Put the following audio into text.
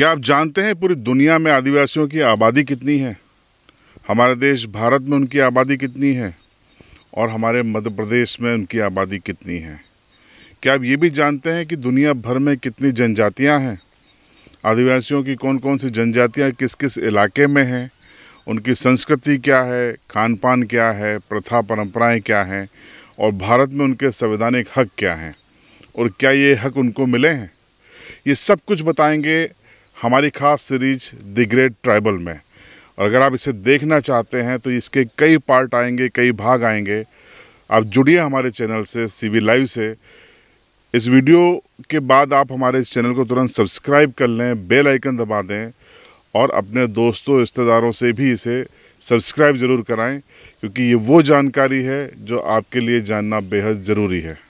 क्या आप जानते हैं पूरी दुनिया में आदिवासियों की आबादी कितनी है हमारे देश भारत में उनकी आबादी कितनी है और हमारे मध्य प्रदेश में उनकी आबादी कितनी है क्या आप ये भी जानते हैं कि दुनिया भर में कितनी जनजातियाँ हैं आदिवासियों की कौन कौन सी जनजातियाँ किस किस इलाके में हैं उनकी संस्कृति क्या है खान पान क्या है प्रथा परंपराएं क्या हैं और भारत में उनके संवैधानिक हक क्या हैं और क्या ये हक उनको मिले हैं ये सब कुछ बताएंगे हमारी खास सीरीज द ग्रेट ट्राइबल में और अगर आप इसे देखना चाहते हैं तो इसके कई पार्ट आएंगे कई भाग आएंगे आप जुड़िए हमारे चैनल से सी लाइव से इस वीडियो के बाद आप हमारे चैनल को तुरंत सब्सक्राइब कर लें बेल आइकन दबा दें और अपने दोस्तों रिश्तेदारों से भी इसे सब्सक्राइब ज़रूर कराएं क्योंकि ये वो जानकारी है जो आपके लिए जानना बेहद ज़रूरी है